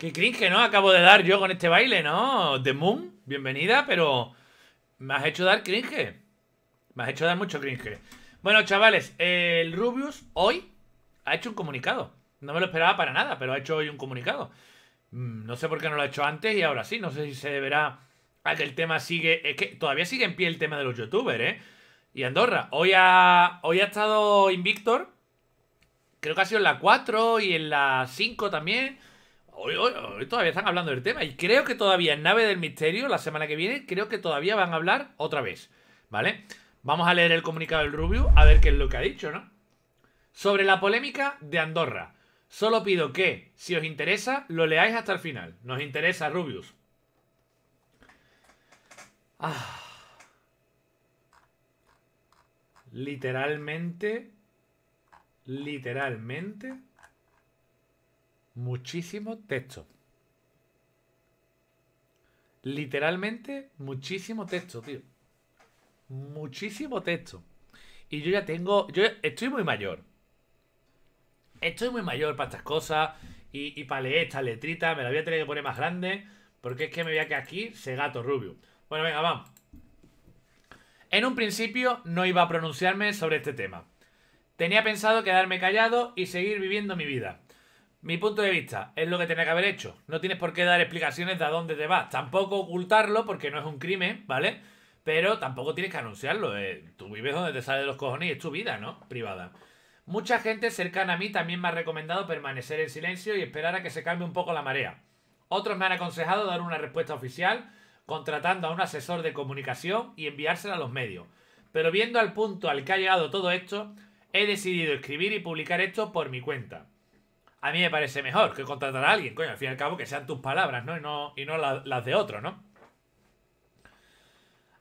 Qué cringe, ¿no? Acabo de dar yo con este baile, ¿no? The Moon, bienvenida, pero me has hecho dar cringe. Me has hecho dar mucho cringe. Bueno, chavales, el Rubius hoy ha hecho un comunicado. No me lo esperaba para nada, pero ha hecho hoy un comunicado. Mm, no sé por qué no lo ha hecho antes y ahora sí. No sé si se deberá a que el tema sigue... Es que todavía sigue en pie el tema de los youtubers, ¿eh? Y Andorra. Hoy ha, hoy ha estado Invictor. Creo que ha sido en la 4 y en la 5 también. Hoy, todavía están hablando del tema y creo que todavía en Nave del Misterio, la semana que viene, creo que todavía van a hablar otra vez, ¿vale? Vamos a leer el comunicado del Rubius a ver qué es lo que ha dicho, ¿no? Sobre la polémica de Andorra. Solo pido que, si os interesa, lo leáis hasta el final. Nos interesa, Rubius. Ah. Literalmente. Literalmente muchísimo texto. Literalmente, muchísimo texto, tío. Muchísimo texto. Y yo ya tengo. Yo estoy muy mayor. Estoy muy mayor para estas cosas. Y, para leer esta letrita. Me la voy a tener que poner más grande. Porque es que me voy que aquí se gato rubio. Bueno, venga, vamos. En un principio no iba a pronunciarme sobre este tema. Tenía pensado quedarme callado y seguir viviendo mi vida. Mi punto de vista es lo que tenía que haber hecho. No tienes por qué dar explicaciones de a dónde te vas. Tampoco ocultarlo porque no es un crimen, ¿vale? Pero tampoco tienes que anunciarlo. Eh, tú vives donde te sale los cojones y es tu vida, ¿no? Privada. Mucha gente cercana a mí también me ha recomendado permanecer en silencio y esperar a que se cambie un poco la marea. Otros me han aconsejado dar una respuesta oficial, contratando a un asesor de comunicación y enviársela a los medios. Pero viendo al punto al que ha llegado todo esto, he decidido escribir y publicar esto por mi cuenta a mí me parece mejor que contratar a alguien, coño, al fin y al cabo que sean tus palabras, ¿no? Y no, y no las de otro, ¿no?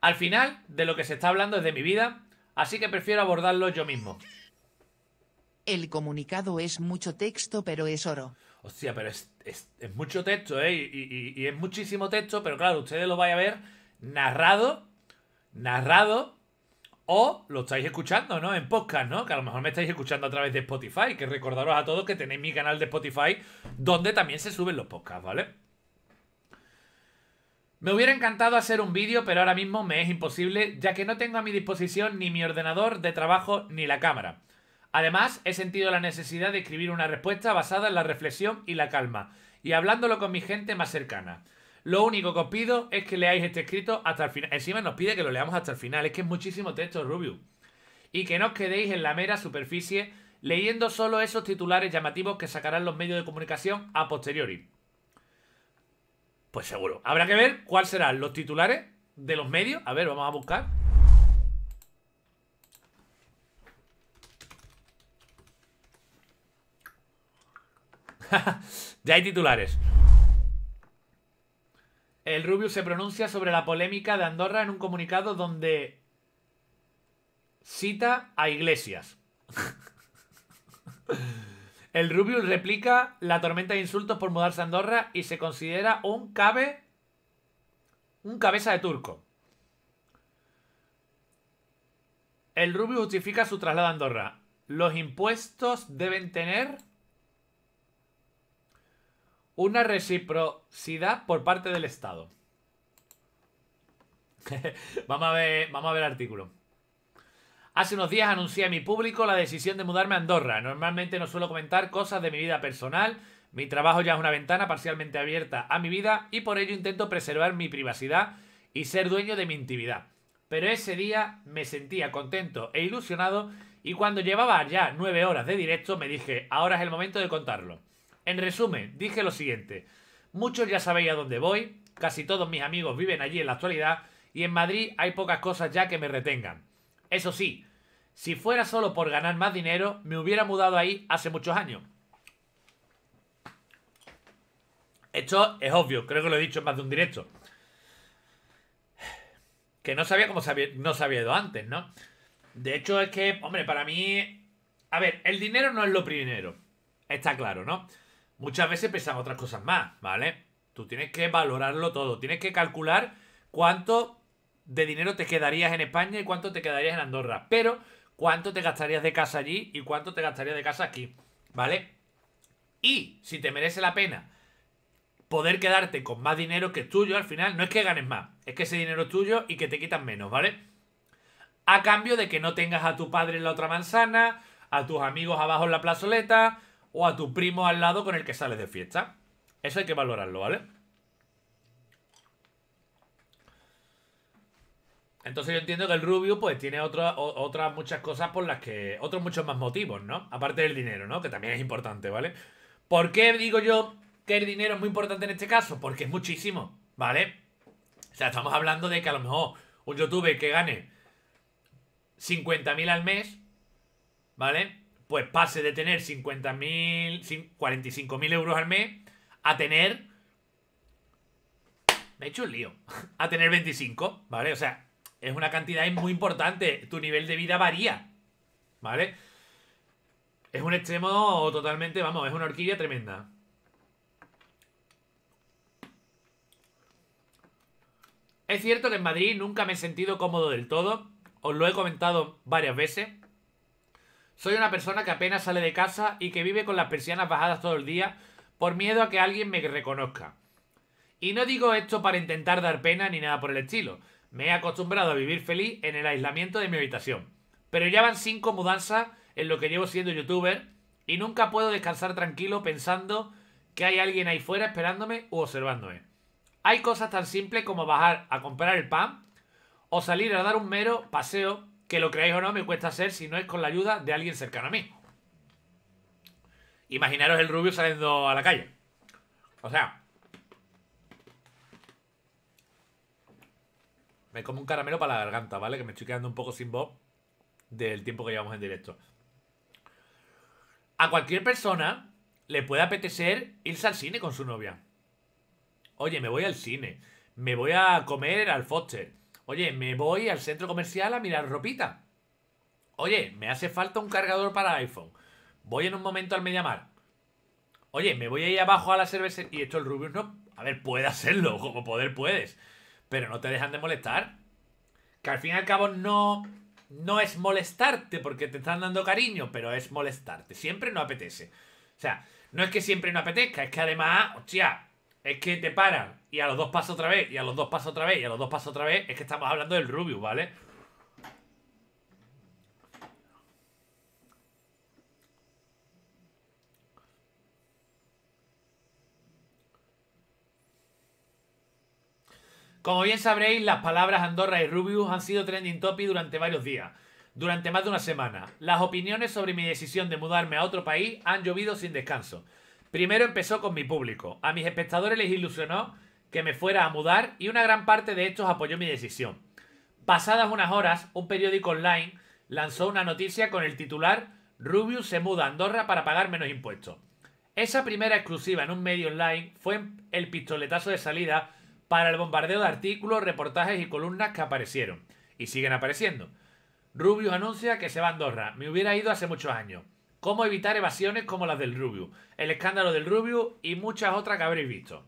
Al final, de lo que se está hablando es de mi vida, así que prefiero abordarlo yo mismo. El comunicado es mucho texto, pero es oro. Hostia, pero es, mucho texto, ¿eh? Y, y es muchísimo texto, pero claro, ustedes lo van a ver narrado, narrado o lo estáis escuchando, ¿no? En podcast, ¿no? Que a lo mejor me estáis escuchando a través de Spotify. Que recordaros a todos que tenéis mi canal de Spotify donde también se suben los podcasts, ¿vale? Me hubiera encantado hacer un vídeo, pero ahora mismo me es imposible, ya que no tengo a mi disposición ni mi ordenador de trabajo ni la cámara. Además, he sentido la necesidad de escribir una respuesta basada en la reflexión y la calma, y hablándolo con mi gente más cercana. Lo único que os pido es que leáis este escrito hasta el final. Encima nos pide que lo leamos hasta el final. Es que es muchísimo texto, Rubio Y que no os quedéis en la mera superficie leyendo solo esos titulares llamativos que sacarán los medios de comunicación a posteriori. Pues seguro. Habrá que ver cuáles serán los titulares de los medios. A ver, vamos a buscar. ya hay titulares el Rubius se pronuncia sobre la polémica de Andorra en un comunicado donde cita a Iglesias. el Rubius replica la tormenta de insultos por mudarse a Andorra y se considera un cabe. un cabeza de turco. El Rubius justifica su traslado a Andorra. Los impuestos deben tener una reciprocidad por parte del Estado. vamos, a ver, vamos a ver el artículo. Hace unos días anuncié a mi público la decisión de mudarme a Andorra. Normalmente no suelo comentar cosas de mi vida personal. Mi trabajo ya es una ventana parcialmente abierta a mi vida y por ello intento preservar mi privacidad y ser dueño de mi intimidad. Pero ese día me sentía contento e ilusionado y cuando llevaba ya nueve horas de directo me dije, ahora es el momento de contarlo. En resumen, dije lo siguiente. Muchos ya sabéis a dónde voy, casi todos mis amigos viven allí en la actualidad y en Madrid hay pocas cosas ya que me retengan. Eso sí, si fuera solo por ganar más dinero, me hubiera mudado ahí hace muchos años. Esto es obvio, creo que lo he dicho en más de un directo. Que no sabía cómo no sabía ido antes, ¿no? De hecho, es que, hombre, para mí. A ver, el dinero no es lo primero. Está claro, ¿no? muchas veces pesan otras cosas más, ¿vale? Tú tienes que valorarlo todo, tienes que calcular cuánto de dinero te quedarías en España y cuánto te quedarías en Andorra, pero cuánto te gastarías de casa allí y cuánto te gastarías de casa aquí, ¿vale? Y si te merece la pena poder quedarte con más dinero que es tuyo al final, no es que ganes más, es que ese dinero es tuyo y que te quitan menos, ¿vale? A cambio de que no tengas a tu padre en la otra manzana, a tus amigos abajo en la plazoleta, o a tu primo al lado con el que sales de fiesta. Eso hay que valorarlo, ¿vale? Entonces yo entiendo que el Rubio pues tiene otras otras muchas cosas por las que... Otros muchos más motivos, ¿no? Aparte del dinero, ¿no? Que también es importante, ¿vale? ¿Por qué digo yo que el dinero es muy importante en este caso? Porque es muchísimo, ¿vale? O sea, estamos hablando de que a lo mejor un youtuber que gane 50.000 al mes, ¿vale? pues pase de tener 50.000, 45.000 euros al mes a tener... Me he hecho un lío. A tener 25, ¿vale? O sea, es una cantidad muy importante. Tu nivel de vida varía, ¿vale? Es un extremo totalmente, vamos, es una horquilla tremenda. Es cierto que en Madrid nunca me he sentido cómodo del todo. Os lo he comentado varias veces. Soy una persona que apenas sale de casa y que vive con las persianas bajadas todo el día por miedo a que alguien me reconozca. Y no digo esto para intentar dar pena ni nada por el estilo. Me he acostumbrado a vivir feliz en el aislamiento de mi habitación. Pero ya van cinco mudanzas en lo que llevo siendo youtuber y nunca puedo descansar tranquilo pensando que hay alguien ahí fuera esperándome u observándome. Hay cosas tan simples como bajar a comprar el pan o salir a dar un mero paseo que lo creáis o no, me cuesta hacer si no es con la ayuda de alguien cercano a mí. Imaginaros el rubio saliendo a la calle. O sea, me como un caramelo para la garganta, ¿vale? Que me estoy quedando un poco sin voz del tiempo que llevamos en directo. A cualquier persona le puede apetecer irse al cine con su novia. Oye, me voy al cine. Me voy a comer al Foster. Oye, me voy al centro comercial a mirar ropita. Oye, me hace falta un cargador para iPhone. Voy en un momento al Mediamar. Oye, me voy ahí abajo a la cerveza. Y esto el Rubius no. A ver, puede hacerlo, como poder puedes. Pero no te dejan de molestar. Que al fin y al cabo no. No es molestarte porque te están dando cariño, pero es molestarte. Siempre no apetece. O sea, no es que siempre no apetezca, es que además, hostia, es que te paran y a los dos pasos otra vez, y a los dos pasos otra vez, y a los dos pasos otra vez, es que estamos hablando del Rubius, ¿vale? Como bien sabréis, las palabras Andorra y Rubius han sido trending topic durante varios días, durante más de una semana. Las opiniones sobre mi decisión de mudarme a otro país han llovido sin descanso. Primero empezó con mi público. A mis espectadores les ilusionó que me fuera a mudar y una gran parte de estos apoyó mi decisión. Pasadas unas horas, un periódico online lanzó una noticia con el titular Rubius se muda a Andorra para pagar menos impuestos. Esa primera exclusiva en un medio online fue el pistoletazo de salida para el bombardeo de artículos, reportajes y columnas que aparecieron y siguen apareciendo. Rubius anuncia que se va a Andorra. Me hubiera ido hace muchos años cómo evitar evasiones como las del Rubio, el escándalo del Rubio y muchas otras que habréis visto.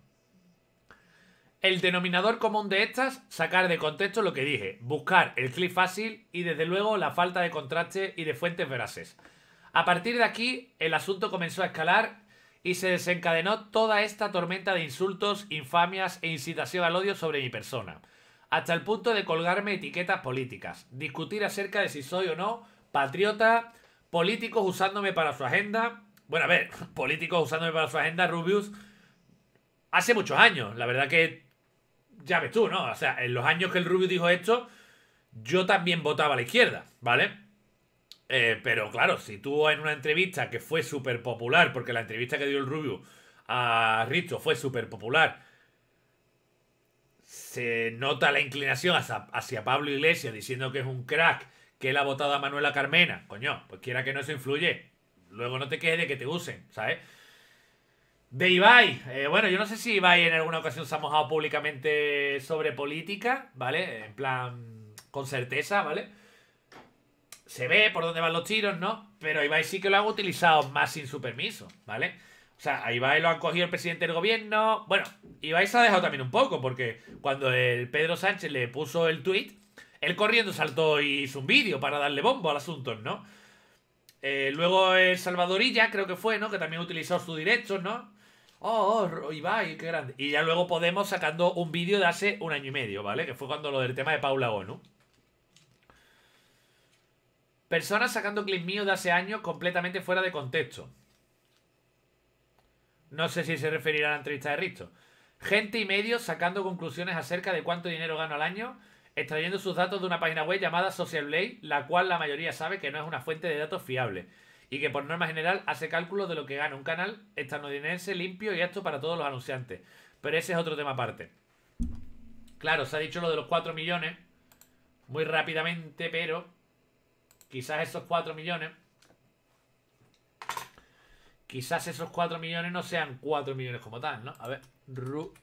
El denominador común de estas, sacar de contexto lo que dije, buscar el clip fácil y desde luego la falta de contraste y de fuentes veraces. A partir de aquí, el asunto comenzó a escalar y se desencadenó toda esta tormenta de insultos, infamias e incitación al odio sobre mi persona, hasta el punto de colgarme etiquetas políticas, discutir acerca de si soy o no patriota, políticos usándome para su agenda. Bueno, a ver, políticos usándome para su agenda, Rubius, hace muchos años. La verdad que ya ves tú, ¿no? O sea, en los años que el Rubius dijo esto, yo también votaba a la izquierda, ¿vale? Eh, pero claro, si tú en una entrevista que fue súper popular, porque la entrevista que dio el Rubius a Risto fue súper popular, se nota la inclinación hacia, hacia Pablo Iglesias diciendo que es un crack que él ha votado a Manuela Carmena. Coño, pues quiera que no eso influye. Luego no te quede de que te usen, ¿sabes? De Ibai. Eh, bueno, yo no sé si Ibai en alguna ocasión se ha mojado públicamente sobre política, ¿vale? En plan, con certeza, ¿vale? Se ve por dónde van los tiros, ¿no? Pero Ibai sí que lo han utilizado más sin su permiso, ¿vale? O sea, a Ibai lo han cogido el presidente del gobierno. Bueno, Ibai se ha dejado también un poco, porque cuando el Pedro Sánchez le puso el tweet él corriendo saltó y hizo un vídeo para darle bombo al asunto, ¿no? Eh, luego el Salvadorilla, creo que fue, ¿no? Que también utilizó su directo, ¿no? Oh, oh, Ibai, qué grande. Y ya luego Podemos sacando un vídeo de hace un año y medio, ¿vale? Que fue cuando lo del tema de Paula ONU. Personas sacando clips míos de hace años completamente fuera de contexto. No sé si se referirá a la entrevista de Risto. Gente y medios sacando conclusiones acerca de cuánto dinero gano al año extrayendo sus datos de una página web llamada Social Blade, la cual la mayoría sabe que no es una fuente de datos fiable y que por norma general hace cálculos de lo que gana un canal estadounidense limpio y esto para todos los anunciantes. Pero ese es otro tema aparte. Claro, se ha dicho lo de los 4 millones muy rápidamente, pero quizás esos 4 millones quizás esos 4 millones no sean 4 millones como tal, ¿no? A ver, views.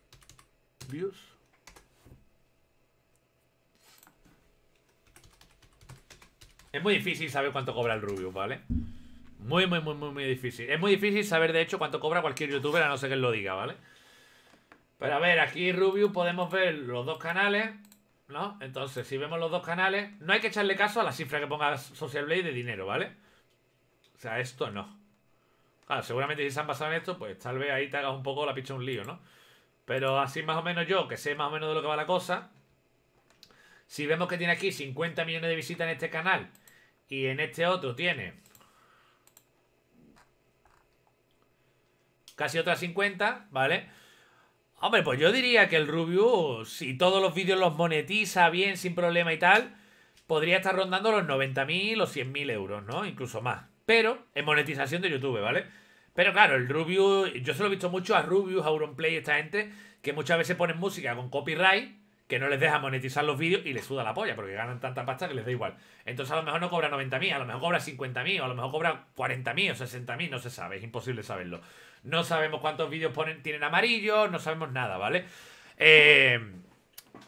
Es muy difícil saber cuánto cobra el Rubius, ¿vale? Muy, muy, muy, muy, muy difícil. Es muy difícil saber, de hecho, cuánto cobra cualquier youtuber, a no ser que él lo diga, ¿vale? Pero a ver, aquí Rubius podemos ver los dos canales, ¿no? Entonces, si vemos los dos canales, no hay que echarle caso a la cifra que ponga Social Blade de dinero, ¿vale? O sea, esto no. Claro, seguramente si se han basado en esto, pues tal vez ahí te haga un poco la picha un lío, ¿no? Pero así más o menos yo, que sé más o menos de lo que va la cosa, si vemos que tiene aquí 50 millones de visitas en este canal y en este otro tiene casi otras 50, ¿vale? Hombre, pues yo diría que el Rubio, si todos los vídeos los monetiza bien, sin problema y tal, podría estar rondando los 90.000 o 100.000 euros, ¿no? Incluso más. Pero en monetización de YouTube, ¿vale? Pero claro, el Rubius, yo se lo he visto mucho a Rubius, a Auronplay, esta gente, que muchas veces ponen música con copyright que no les deja monetizar los vídeos y les suda la polla porque ganan tanta pasta que les da igual. Entonces a lo mejor no cobra 90.000, a lo mejor cobra 50.000, a lo mejor cobra 40.000 o 60.000, no se sabe, es imposible saberlo. No sabemos cuántos vídeos ponen, tienen amarillo, no sabemos nada, ¿vale? Eh,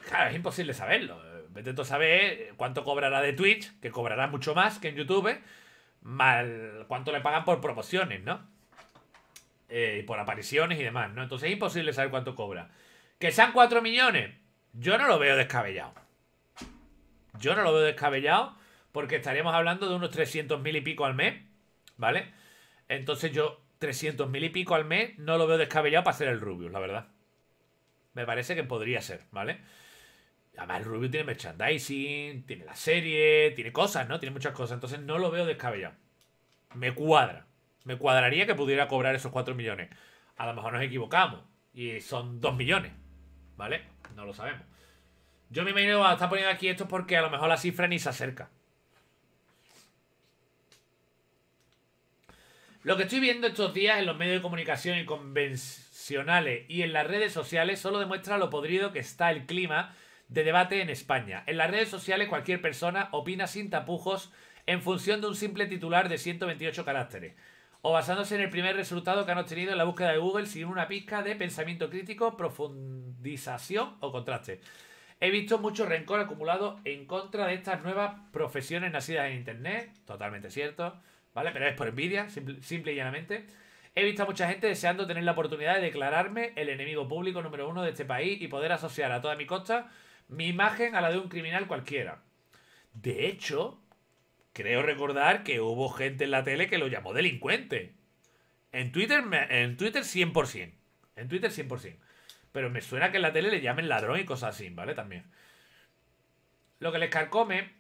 claro, es imposible saberlo. a saber cuánto cobrará de Twitch, que cobrará mucho más que en YouTube, mal cuánto le pagan por promociones, ¿no? Eh, y por apariciones y demás, ¿no? Entonces es imposible saber cuánto cobra. ¿Que sean 4 millones? Yo no lo veo descabellado. Yo no lo veo descabellado porque estaríamos hablando de unos 300 mil y pico al mes, ¿vale? Entonces yo 300 mil y pico al mes no lo veo descabellado para ser el Rubius, la verdad. Me parece que podría ser, ¿vale? Además el Rubius tiene merchandising, tiene la serie, tiene cosas, ¿no? Tiene muchas cosas, entonces no lo veo descabellado. Me cuadra. Me cuadraría que pudiera cobrar esos 4 millones. A lo mejor nos equivocamos y son 2 millones, ¿vale? No lo sabemos. Yo me imagino que está poniendo aquí esto porque a lo mejor la cifra ni se acerca. Lo que estoy viendo estos días en los medios de comunicación y convencionales y en las redes sociales solo demuestra lo podrido que está el clima de debate en España. En las redes sociales cualquier persona opina sin tapujos en función de un simple titular de 128 caracteres o basándose en el primer resultado que han obtenido en la búsqueda de Google sin una pizca de pensamiento crítico, profundización o contraste. He visto mucho rencor acumulado en contra de estas nuevas profesiones nacidas en Internet, totalmente cierto, ¿vale? Pero es por envidia, simple, simple y llanamente. He visto a mucha gente deseando tener la oportunidad de declararme el enemigo público número uno de este país y poder asociar a toda mi costa mi imagen a la de un criminal cualquiera. De hecho, creo recordar que hubo gente en la tele que lo llamó delincuente. En Twitter, en Twitter 100%. En Twitter 100%. Pero me suena que en la tele le llamen ladrón y cosas así, ¿vale? También. Lo que les carcome,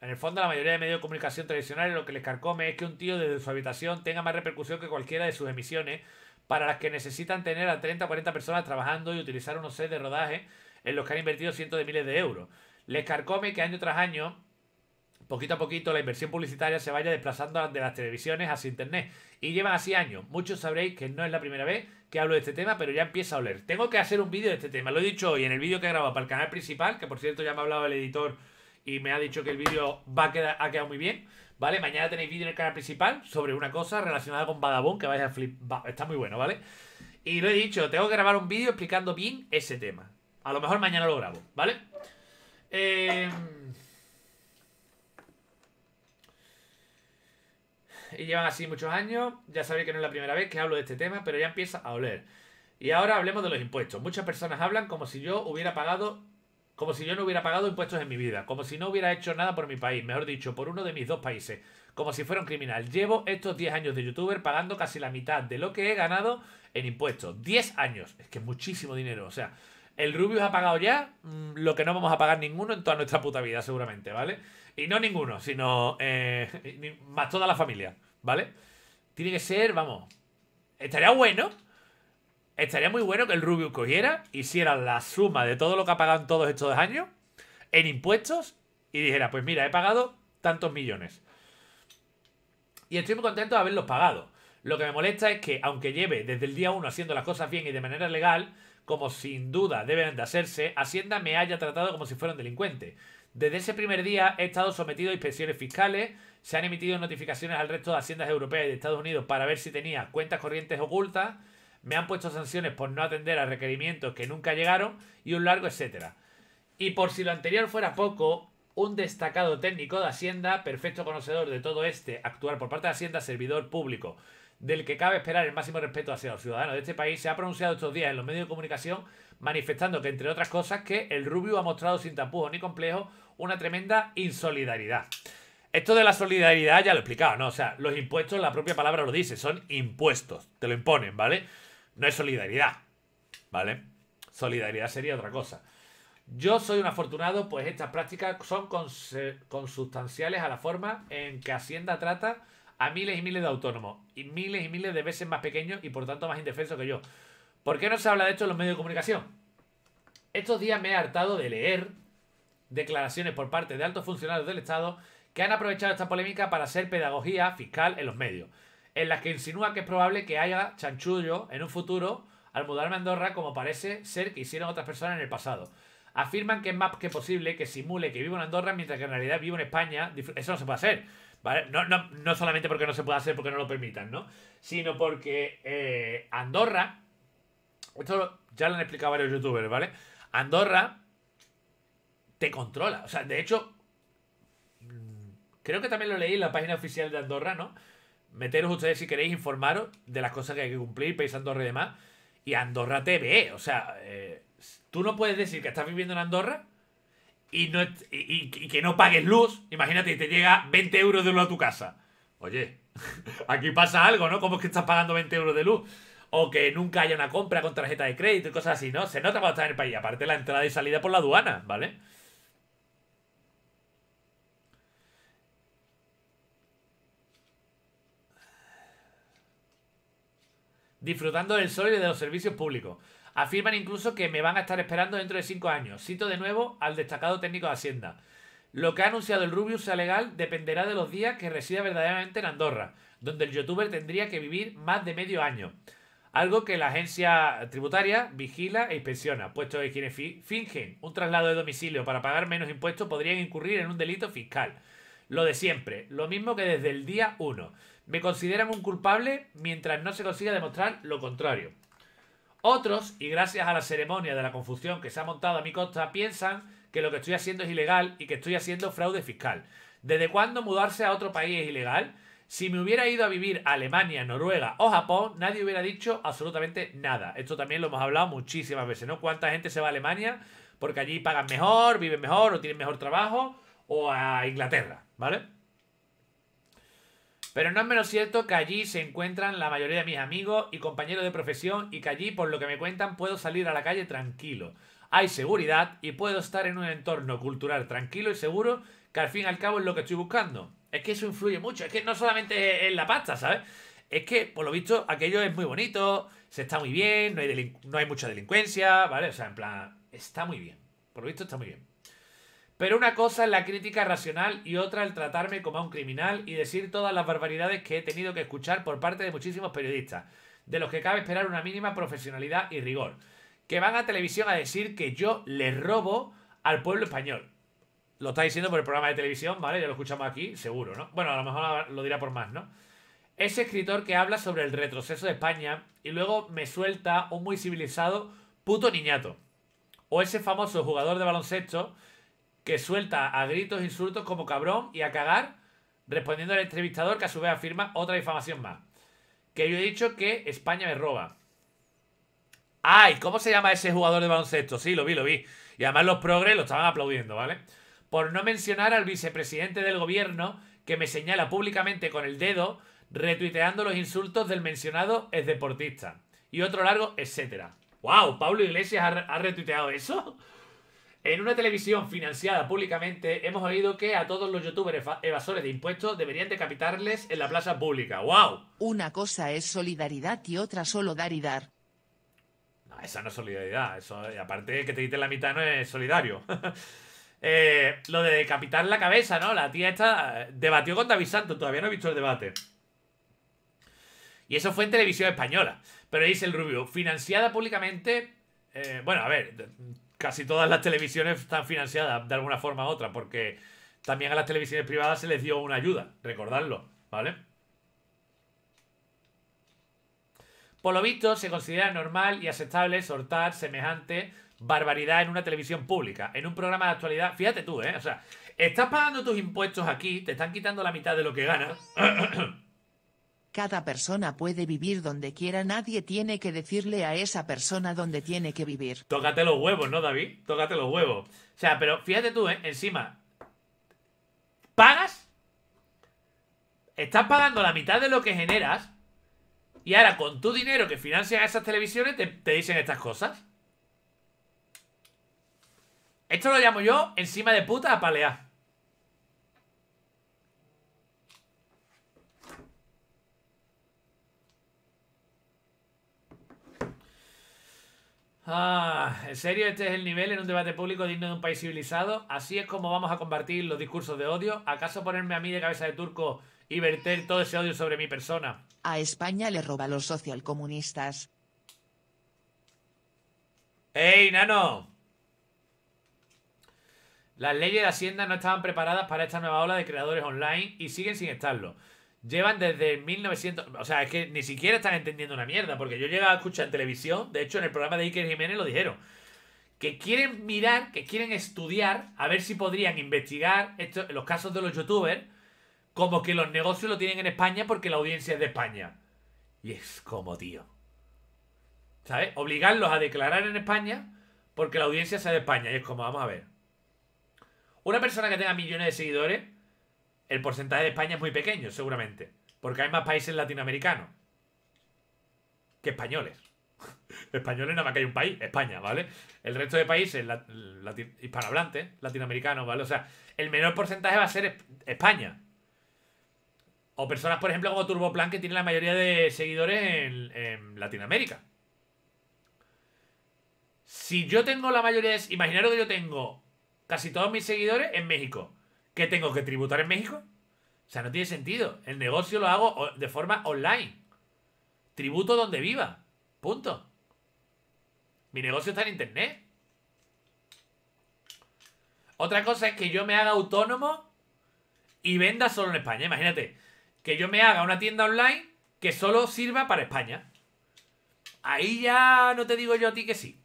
en el fondo la mayoría de medios de comunicación tradicionales, lo que les carcome es que un tío desde su habitación tenga más repercusión que cualquiera de sus emisiones, para las que necesitan tener a 30 40 personas trabajando y utilizar unos sets de rodaje en los que han invertido cientos de miles de euros. Les carcome que año tras año poquito a poquito la inversión publicitaria se vaya desplazando de las televisiones hacia Internet. Y lleva así años. Muchos sabréis que no es la primera vez que hablo de este tema, pero ya empieza a oler. Tengo que hacer un vídeo de este tema. Lo he dicho hoy en el vídeo que he grabado para el canal principal, que por cierto ya me ha hablado el editor y me ha dicho que el vídeo va a quedar, ha quedado muy bien. ¿Vale? Mañana tenéis vídeo en el canal principal sobre una cosa relacionada con Badabun que vais a flip. Está muy bueno, ¿vale? Y lo he dicho, tengo que grabar un vídeo explicando bien ese tema. A lo mejor mañana lo grabo, ¿vale? Eh... y llevan así muchos años. Ya sabéis que no es la primera vez que hablo de este tema, pero ya empieza a oler. Y ahora hablemos de los impuestos. Muchas personas hablan como si yo hubiera pagado, como si yo no hubiera pagado impuestos en mi vida, como si no hubiera hecho nada por mi país, mejor dicho, por uno de mis dos países, como si fuera un criminal. Llevo estos 10 años de youtuber pagando casi la mitad de lo que he ganado en impuestos. 10 años, es que es muchísimo dinero, o sea, el Rubius ha pagado ya mm, lo que no vamos a pagar ninguno en toda nuestra puta vida, seguramente, ¿vale? Y no ninguno, sino eh, más toda la familia, ¿vale? Tiene que ser, vamos, estaría bueno, estaría muy bueno que el Rubius cogiera, hiciera la suma de todo lo que ha pagado en todos estos años en impuestos y dijera, pues mira, he pagado tantos millones. Y estoy muy contento de haberlos pagado. Lo que me molesta es que, aunque lleve desde el día uno haciendo las cosas bien y de manera legal, como sin duda deben de hacerse, Hacienda me haya tratado como si fuera un delincuente. Desde ese primer día he estado sometido a inspecciones fiscales, se han emitido notificaciones al resto de haciendas europeas y de Estados Unidos para ver si tenía cuentas corrientes ocultas, me han puesto sanciones por no atender a requerimientos que nunca llegaron y un largo etcétera. Y por si lo anterior fuera poco, un destacado técnico de Hacienda, perfecto conocedor de todo este actuar por parte de Hacienda, servidor público del que cabe esperar el máximo respeto hacia los ciudadanos de este país, se ha pronunciado estos días en los medios de comunicación manifestando que, entre otras cosas, que el Rubio ha mostrado sin tapujos ni complejos una tremenda insolidaridad. Esto de la solidaridad ya lo he explicado, ¿no? O sea, los impuestos, la propia palabra lo dice, son impuestos, te lo imponen, ¿vale? No es solidaridad, ¿vale? Solidaridad sería otra cosa. Yo soy un afortunado, pues estas prácticas son consustanciales a la forma en que Hacienda trata a miles y miles de autónomos y miles y miles de veces más pequeños y por tanto más indefensos que yo. ¿Por qué no se habla de esto en los medios de comunicación? Estos días me he hartado de leer declaraciones por parte de altos funcionarios del Estado que han aprovechado esta polémica para hacer pedagogía fiscal en los medios, en las que insinúa que es probable que haya chanchullo en un futuro al mudarme a Andorra como parece ser que hicieron otras personas en el pasado. Afirman que es más que posible que simule que vivo en Andorra mientras que en realidad vivo en España. Eso no se puede hacer. No, solamente porque no se pueda hacer, porque no lo permitan, ¿no? Sino porque eh, Andorra, esto ya lo han explicado varios youtubers, ¿vale? Andorra te controla, o sea, de hecho, mm, creo que también lo leí en la página oficial de Andorra, ¿no? Meteros ustedes si queréis informaros de las cosas que hay que cumplir, país Andorra y demás. Y Andorra TV o sea, eh, tú no puedes decir que estás viviendo en Andorra y, no, y, que no pagues luz, imagínate, te llega 20 euros de luz a tu casa. Oye, aquí pasa algo, ¿no? ¿Cómo es que estás pagando 20 euros de luz? O que nunca haya una compra con tarjeta de crédito y cosas así, ¿no? Se nota cuando estás en el país. Aparte la entrada y salida por la aduana, ¿vale? Disfrutando del sol y de los servicios públicos. Afirman incluso que me van a estar esperando dentro de cinco años. Cito de nuevo al destacado técnico de Hacienda. Lo que ha anunciado el Rubius sea legal dependerá de los días que resida verdaderamente en Andorra, donde el youtuber tendría que vivir más de medio año. Algo que la agencia tributaria vigila e inspecciona, puesto que quienes fingen un traslado de domicilio para pagar menos impuestos podrían incurrir en un delito fiscal. Lo de siempre, lo mismo que desde el día 1. Me consideran un culpable mientras no se consiga demostrar lo contrario. Otros, y gracias a la ceremonia de la confusión que se ha montado a mi costa, piensan que lo que estoy haciendo es ilegal y que estoy haciendo fraude fiscal. ¿Desde cuándo mudarse a otro país es ilegal? Si me hubiera ido a vivir a Alemania, Noruega o Japón, nadie hubiera dicho absolutamente nada. Esto también lo hemos hablado muchísimas veces, ¿no? ¿Cuánta gente se va a Alemania porque allí pagan mejor, viven mejor o tienen mejor trabajo? O a Inglaterra, ¿vale? Pero no es menos cierto que allí se encuentran la mayoría de mis amigos y compañeros de profesión y que allí, por lo que me cuentan, puedo salir a la calle tranquilo. Hay seguridad y puedo estar en un entorno cultural tranquilo y seguro que al fin y al cabo es lo que estoy buscando. Es que eso influye mucho, es que no solamente es la pasta, ¿sabes? Es que, por lo visto, aquello es muy bonito, se está muy bien, no hay, no hay mucha delincuencia, ¿vale? O sea, en plan, está muy bien. Por lo visto está muy bien. Pero una cosa es la crítica racional y otra el tratarme como a un criminal y decir todas las barbaridades que he tenido que escuchar por parte de muchísimos periodistas, de los que cabe esperar una mínima profesionalidad y rigor, que van a televisión a decir que yo le robo al pueblo español. Lo está diciendo por el programa de televisión, ¿vale? Ya lo escuchamos aquí, seguro, ¿no? Bueno, a lo mejor lo dirá por más, ¿no? Ese escritor que habla sobre el retroceso de España y luego me suelta un muy civilizado puto niñato. O ese famoso jugador de baloncesto que suelta a gritos e insultos como cabrón y a cagar, respondiendo al entrevistador que a su vez afirma otra difamación más. Que yo he dicho que España me roba. ¡Ay! ¿Cómo se llama ese jugador de baloncesto? Sí, lo vi, lo vi. Y además los progres lo estaban aplaudiendo, ¿vale? Por no mencionar al vicepresidente del gobierno que me señala públicamente con el dedo, retuiteando los insultos del mencionado ex deportista. Y otro largo, etcétera. ¡Wow! ¿Pablo Iglesias ha retuiteado eso? En una televisión financiada públicamente hemos oído que a todos los youtubers evasores de impuestos deberían decapitarles en la plaza pública. ¡Wow! Una cosa es solidaridad y otra solo dar y dar. No, esa no es solidaridad. Eso, eh, aparte que te quiten la mitad no es solidario. Eh, lo de decapitar la cabeza, ¿no? La tía esta eh, debatió con David Santos. Todavía no he visto el debate. Y eso fue en televisión española. Pero dice el Rubio, financiada públicamente... bueno, a ver casi todas las televisiones están financiadas de alguna forma u otra, porque también a las televisiones privadas se les dio una ayuda, recordadlo, ¿vale? Por lo visto, se considera normal y aceptable sortar semejante barbaridad en una televisión pública, en un programa de actualidad. Fíjate tú, ¿eh? O sea, estás pagando tus impuestos aquí, te están quitando la mitad de lo que ganas. Cada persona puede vivir donde quiera, nadie tiene que decirle a esa persona dónde tiene que vivir. Tócate los huevos, ¿no, David? Tócate los huevos. O sea, pero fíjate tú, ¿eh? encima, pagas, estás pagando la mitad de lo que generas, y ahora con tu dinero que financia esas televisiones te, te dicen estas cosas. Esto lo llamo yo encima de puta a palear. Ah, ¿en serio este es el nivel en un debate público digno de un país civilizado? ¿Así es como vamos a compartir los discursos de odio? ¿Acaso ponerme a mí de cabeza de turco y verter todo ese odio sobre mi persona? A España le roba los socialcomunistas. ¡Ey, nano! Las leyes de Hacienda no estaban preparadas para esta nueva ola de creadores online y siguen sin estarlo llevan desde 1900. O sea, es que ni siquiera están entendiendo una mierda, porque yo llegaba a escuchar en televisión, de hecho en el programa de Iker Jiménez lo dijeron, que quieren mirar, que quieren estudiar, a ver si podrían investigar los casos de los youtubers, como que los negocios lo tienen en España porque la audiencia es de España. Y es como, tío. ¿Sabes? Obligarlos a declarar en España porque la audiencia sea de España. Y es como, vamos a ver. Una persona que tenga millones de seguidores el porcentaje de España es muy pequeño, seguramente. Porque hay más países latinoamericanos que españoles. españoles nada más que hay un país, España, ¿vale? El resto de países hispanohablantes, latinoamericanos, ¿vale? O sea, el menor porcentaje va a ser España. O personas, por ejemplo, como Turboplan, que tiene la mayoría de seguidores en, en Latinoamérica. Si yo tengo la mayoría de... Imaginaros que yo tengo casi todos mis seguidores en México. Que tengo que tributar en México? O sea, no tiene sentido. El negocio lo hago de forma online. Tributo donde viva. Punto. Mi negocio está en internet. Otra cosa es que yo me haga autónomo y venda solo en España. Imagínate, que yo me haga una tienda online que solo sirva para España. Ahí ya no te digo yo a ti que sí.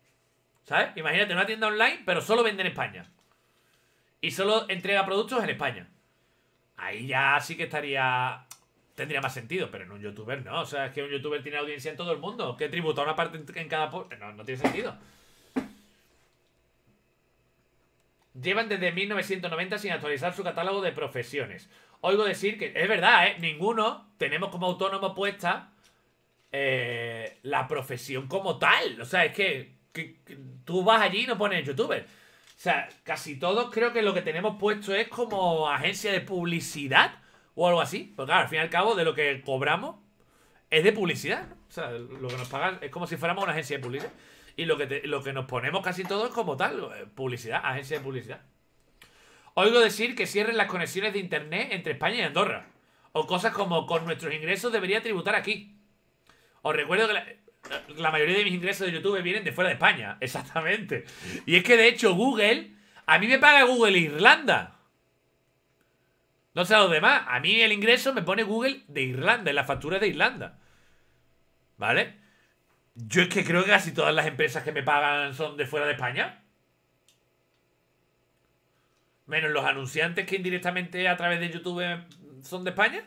¿Sabes? Imagínate una tienda online, pero solo vende en España. Y solo entrega productos en España. Ahí ya sí que estaría. Tendría más sentido, pero en un youtuber no. O sea, es que un youtuber tiene audiencia en todo el mundo. Que tributa una parte en cada. No, no tiene sentido. Llevan desde 1990 sin actualizar su catálogo de profesiones. Oigo decir que. Es verdad, ¿eh? Ninguno tenemos como autónomo puesta eh, la profesión como tal. O sea, es que, que tú vas allí y no pones youtuber. O sea, casi todos creo que lo que tenemos puesto es como agencia de publicidad o algo así. Porque claro, al fin y al cabo, de lo que cobramos es de publicidad. O sea, lo que nos pagan es como si fuéramos una agencia de publicidad. Y lo que, lo que nos ponemos casi todos es como tal, eh, publicidad, agencia de publicidad. Oigo decir que cierren las conexiones de internet entre España y Andorra. O cosas como con nuestros ingresos debería tributar aquí. Os recuerdo que la, la mayoría de mis ingresos de YouTube vienen de fuera de España, exactamente. Y es que de hecho Google, a mí me paga Google Irlanda. No sé a los demás, a mí el ingreso me pone Google de Irlanda, en las facturas de Irlanda. ¿Vale? Yo es que creo que casi todas las empresas que me pagan son de fuera de España. Menos los anunciantes que indirectamente a través de YouTube son de España.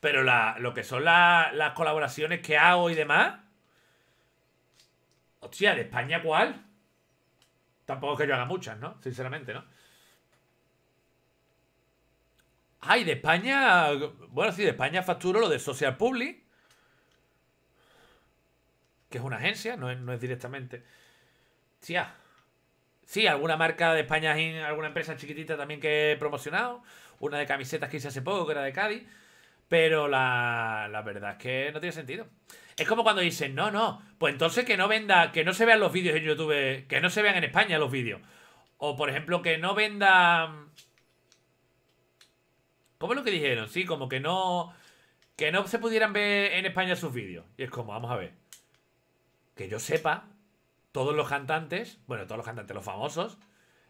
Pero la, lo que son las colaboraciones que hago y demás. Hostia, ¿de España cuál? Tampoco es que yo haga muchas, ¿no? Sinceramente, ¿no? Ay, de España. Bueno, sí, de España facturo lo de Social Public. Que es una agencia, no es, directamente. Hostia... Sí, alguna marca de España, alguna empresa chiquitita también que he promocionado. Una de camisetas que hice hace poco, que era de Cádiz. Pero la, la verdad es que no tiene sentido. Es como cuando dicen, no, no, pues entonces que no venda, que no se vean los vídeos en YouTube, que no se vean en España los vídeos. O por ejemplo, que no venda. ¿Cómo es lo que dijeron? Sí, como que no. Que no se pudieran ver en España sus vídeos. Y es como, vamos a ver. Que yo sepa, todos los cantantes, bueno, todos los cantantes, los famosos,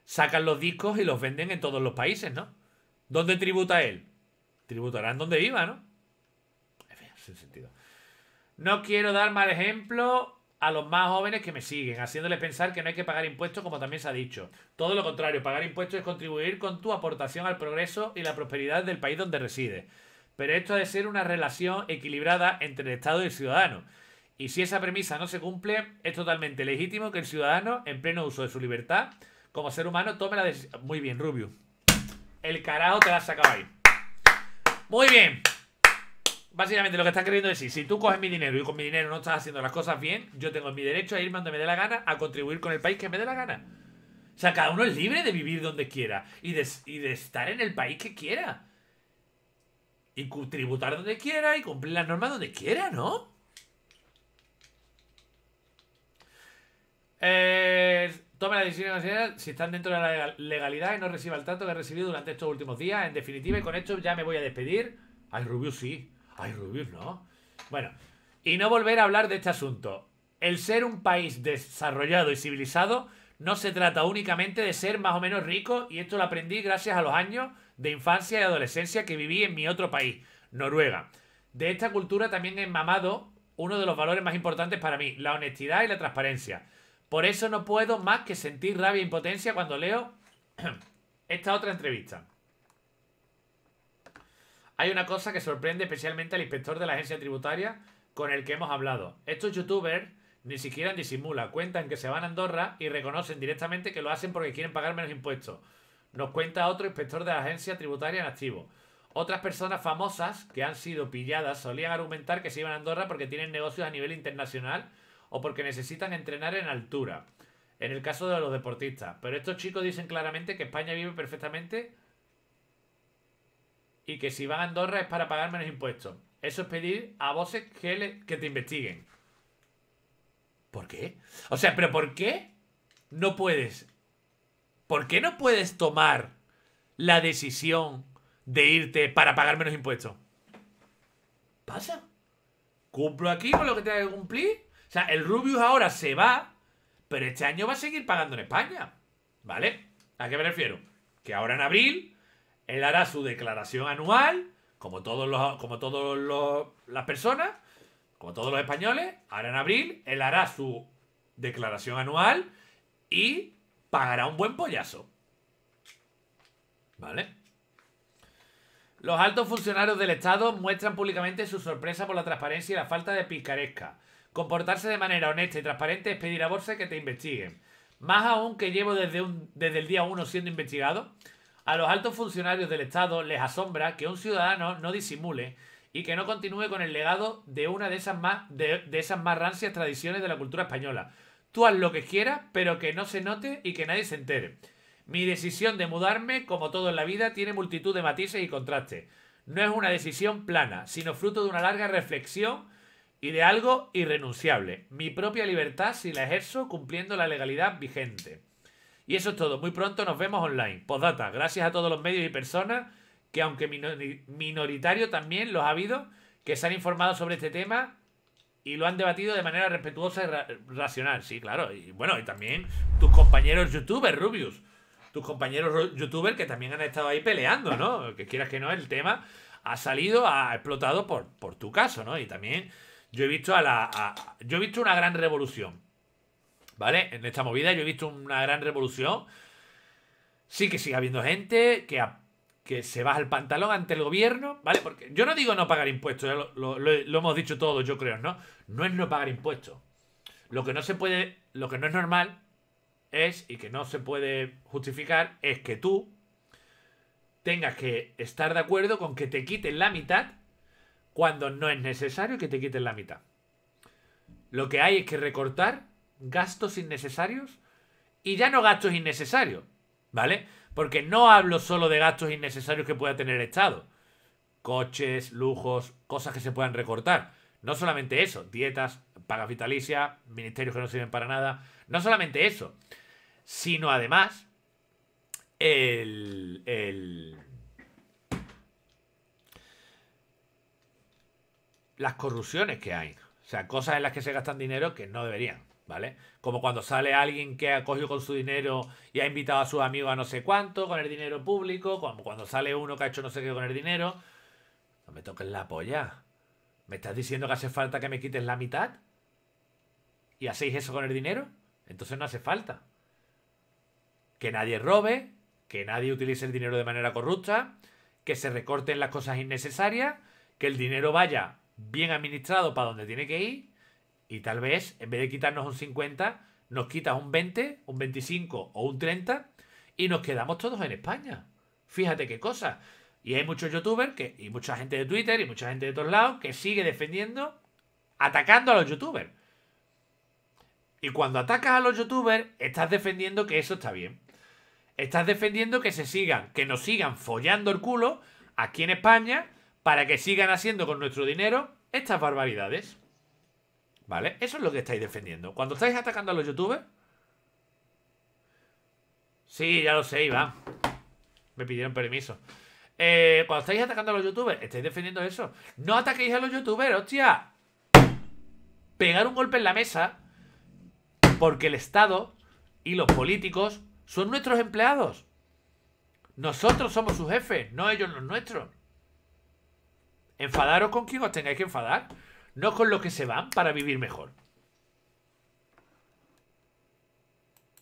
sacan los discos y los venden en todos los países, ¿no? ¿Dónde tributa él? tributarán donde viva, ¿no? Es sentido. No quiero dar mal ejemplo a los más jóvenes que me siguen, haciéndoles pensar que no hay que pagar impuestos, como también se ha dicho. Todo lo contrario, pagar impuestos es contribuir con tu aportación al progreso y la prosperidad del país donde resides. Pero esto ha de ser una relación equilibrada entre el Estado y el ciudadano. Y si esa premisa no se cumple, es totalmente legítimo que el ciudadano, en pleno uso de su libertad, como ser humano, tome la decisión. Muy bien, Rubio. El carajo te la sacado ahí. Muy bien. Básicamente lo que están queriendo decir, si tú coges mi dinero y con mi dinero no estás haciendo las cosas bien, yo tengo mi derecho a irme donde me dé la gana, a contribuir con el país que me dé la gana. O sea, cada uno es libre de vivir donde quiera y de, y de estar en el país que quiera. Y tributar donde quiera y cumplir las normas donde quiera, ¿no? Eh, Tome la decisión nacional. si están dentro de la legalidad y no reciba el trato que he recibido durante estos últimos días. En definitiva, y con esto ya me voy a despedir. Ay, Rubius sí. Ay, Rubius no. Bueno, y no volver a hablar de este asunto. El ser un país desarrollado y civilizado no se trata únicamente de ser más o menos rico, y esto lo aprendí gracias a los años de infancia y adolescencia que viví en mi otro país, Noruega. De esta cultura también he mamado uno de los valores más importantes para mí, la honestidad y la transparencia. Por eso no puedo más que sentir rabia e impotencia cuando leo esta otra entrevista. Hay una cosa que sorprende especialmente al inspector de la agencia tributaria con el que hemos hablado. Estos youtubers ni siquiera disimulan, cuentan que se van a Andorra y reconocen directamente que lo hacen porque quieren pagar menos impuestos. Nos cuenta otro inspector de la agencia tributaria en activo. Otras personas famosas que han sido pilladas solían argumentar que se iban a Andorra porque tienen negocios a nivel internacional o porque necesitan entrenar en altura, en el caso de los deportistas. Pero estos chicos dicen claramente que España vive perfectamente y que si van a Andorra es para pagar menos impuestos. Eso es pedir a voces que, que te investiguen. ¿Por qué? O sea, pero ¿por qué no puedes? ¿Por qué no puedes tomar la decisión de irte para pagar menos impuestos? ¿Pasa? ¿Cumplo aquí con lo que tengo que cumplir? O sea, el Rubius ahora se va, pero este año va a seguir pagando en España. ¿Vale? ¿A qué me refiero? Que ahora en abril él hará su declaración anual, como todos los, como todos las personas, como todos los españoles, ahora en abril él hará su declaración anual y pagará un buen pollazo. ¿Vale? Los altos funcionarios del Estado muestran públicamente su sorpresa por la transparencia y la falta de picaresca. Comportarse de manera honesta y transparente es pedir a Bolsa que te investiguen. Más aún que llevo desde, un, desde el día 1 siendo investigado, a los altos funcionarios del Estado les asombra que un ciudadano no disimule y que no continúe con el legado de una de esas más, de, de esas más rancias tradiciones de la cultura española. Tú haz lo que quieras, pero que no se note y que nadie se entere. Mi decisión de mudarme, como todo en la vida, tiene multitud de matices y contrastes. No es una decisión plana, sino fruto de una larga reflexión y de algo irrenunciable, mi propia libertad si la ejerzo cumpliendo la legalidad vigente. Y eso es todo, muy pronto nos vemos online. Postdata, gracias a todos los medios y personas que aunque minoritario también los ha habido, que se han informado sobre este tema y lo han debatido de manera respetuosa y racional. Sí, claro. Y bueno, y también tus compañeros youtubers, Rubius. Tus compañeros youtubers que también han estado ahí peleando, ¿no? Que quieras que no, el tema ha salido, ha explotado por, por tu caso, ¿no? Y también yo he visto a la. yo he visto una gran revolución. ¿Vale? En esta movida yo he visto una gran revolución. Sí que sigue habiendo gente que, que se baja el pantalón ante el gobierno, ¿vale? Porque yo no digo no pagar impuestos, lo, hemos dicho todos, yo creo, ¿no? No es no pagar impuestos. Lo que no se puede, lo que no es normal es, y que no se puede justificar, es que tú tengas que estar de acuerdo con que te quiten la mitad cuando no es necesario que te quiten la mitad. Lo que hay es que recortar gastos innecesarios y ya no gastos innecesarios, ¿vale? Porque no hablo solo de gastos innecesarios que pueda tener el Estado. Coches, lujos, cosas que se puedan recortar. No solamente eso, dietas, pagas vitalicias, ministerios que no sirven para nada. No solamente eso, sino además el, el las corrupciones que hay. O sea, cosas en las que se gastan dinero que no deberían, ¿vale? Como cuando sale alguien que ha cogido con su dinero y ha invitado a sus amigos a no sé cuánto con el dinero público, como cuando sale uno que ha hecho no sé qué con el dinero. No me toques la polla. ¿Me estás diciendo que hace falta que me quites la mitad? ¿Y hacéis eso con el dinero? Entonces no hace falta. Que nadie robe, que nadie utilice el dinero de manera corrupta, que se recorten las cosas innecesarias, que el dinero vaya bien administrado para donde tiene que ir y tal vez en vez de quitarnos un 50, nos quitas un 20, un 25 o un 30 y nos quedamos todos en España. Fíjate qué cosa. Y hay muchos youtubers que, y mucha gente de Twitter y mucha gente de todos lados que sigue defendiendo, atacando a los youtubers. Y cuando atacas a los youtubers, estás defendiendo que eso está bien. Estás defendiendo que se sigan, que nos sigan follando el culo aquí en España para que sigan haciendo con nuestro dinero estas barbaridades. ¿Vale? Eso es lo que estáis defendiendo. Cuando estáis atacando a los youtubers... Sí, ya lo sé, Iván. Me pidieron permiso. Eh, cuando estáis atacando a los youtubers, estáis defendiendo eso. No ataquéis a los youtubers, hostia. Pegar un golpe en la mesa porque el Estado y los políticos son nuestros empleados. Nosotros somos sus jefes, no ellos los nuestros. Enfadaros con quien os tengáis que enfadar, no con lo que se van para vivir mejor.